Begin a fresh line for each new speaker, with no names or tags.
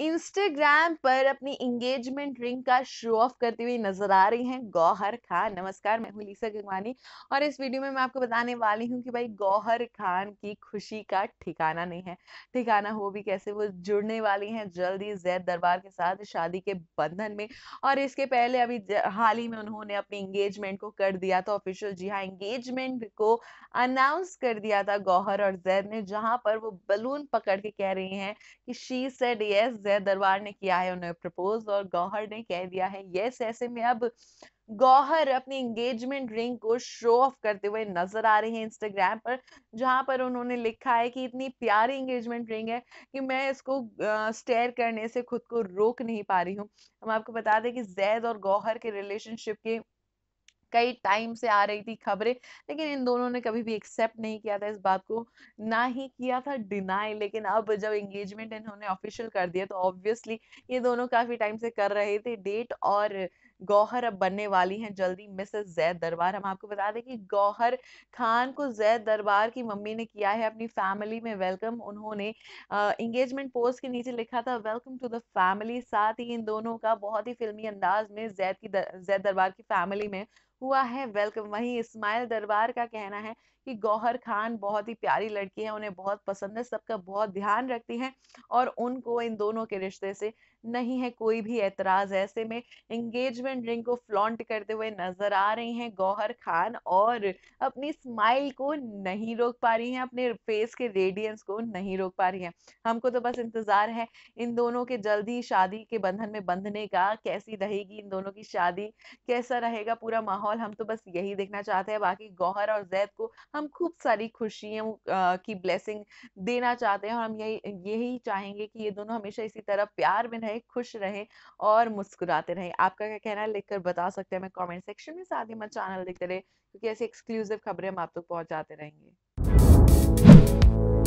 Instagram पर अपनी engagement ring का शो ऑफ करती हुई नजर आ रही हैं गौहर खान नमस्कार मैं हूँ लीसा गंगवानी और इस वीडियो में मैं आपको बताने वाली हूँ कि भाई गौहर खान की खुशी का ठिकाना नहीं है ठिकाना हो भी कैसे वो जुड़ने वाली हैं जल्दी जैद दरबार के साथ शादी के बंधन में और इसके पहले अभी हाल ही में उन्होंने अपनी इंगेजमेंट को कर दिया था ऑफिशियल जी हाँ इंगेजमेंट को अनाउंस कर दिया था गौहर और जैद ने जहाँ पर वो बलून पकड़ के कह रही हैं कि शी सेड यस जैद दरबार ने किया है उन्हें प्रपोज और गौहर ने कह दिया है यस ऐसे में अब गौहर अपनी एंगेजमेंट रिंग को शो ऑफ करते हुए नजर आ रहे हैं इंस्टाग्राम पर जहां पर उन्होंने लिखा है कि इतनी प्यारी एंगेजमेंट रिंग है कि मैं इसको स्टेयर करने से खुद को रोक नहीं पा रही हूँ हम आपको बता दें कि जैद और गौहर के रिलेशनशिप के कई टाइम से आ रही थी खबरें लेकिन इन दोनों ने कभी भी एक्सेप्ट नहीं किया था इस बात को ना ही किया था डिनाई लेकिन अब जब एंगेजमेंट इन्होंने ऑफिशियल कर दिया तो ऑब्वियसली ये दोनों काफ़ी टाइम से कर रहे थे डेट और गौहर अब बनने वाली हैं जल्दी मिसेस जैद दरबार हम आपको बता दें कि गौहर खान को जैद दरबार की मम्मी ने किया है अपनी फैमिली में वेलकम उन्होंने इंगेजमेंट पोस्ट के नीचे लिखा था वेलकम टू द फैमिली साथ ही इन दोनों का बहुत ही फिल्मी अंदाज में जैद की दर, जैद दरबार की फैमिली में हुआ है वेलकम वहीं इस्माइल दरबार का कहना है कि गौहर खान बहुत ही प्यारी लड़की है उन्हें बहुत पसंद है सबका बहुत ध्यान रखती है और उनको इन दोनों के रिश्ते से नहीं है कोई भी एतराज ऐसे में एंगेजमेंट रिंग को फ्लॉन्ट करते हुए नजर आ रही हैं गौहर खान और अपनी स्माइल को नहीं रोक पा रही हैं अपने फेस के रेडियंस को नहीं रोक पा रही हैं हमको तो बस इंतजार है इन दोनों के जल्दी शादी के बंधन में बंधने का कैसी रहेगी इन दोनों की शादी कैसा रहेगा पूरा माहौल माहौल हम तो बस यही देखना चाहते हैं बाकी गौहर और जैद को हम खूब सारी खुशियों की ब्लेसिंग देना चाहते हैं और हम यही यही चाहेंगे कि ये दोनों हमेशा इसी तरह प्यार में रहे खुश रहे और मुस्कुराते रहे आपका क्या कहना है लिखकर बता सकते हैं हमें कॉमेंट सेक्शन में साथ ही मैं चैनल देखते रहे क्योंकि ऐसी एक्सक्लूसिव खबरें हम आप तक तो पहुंचाते रहेंगे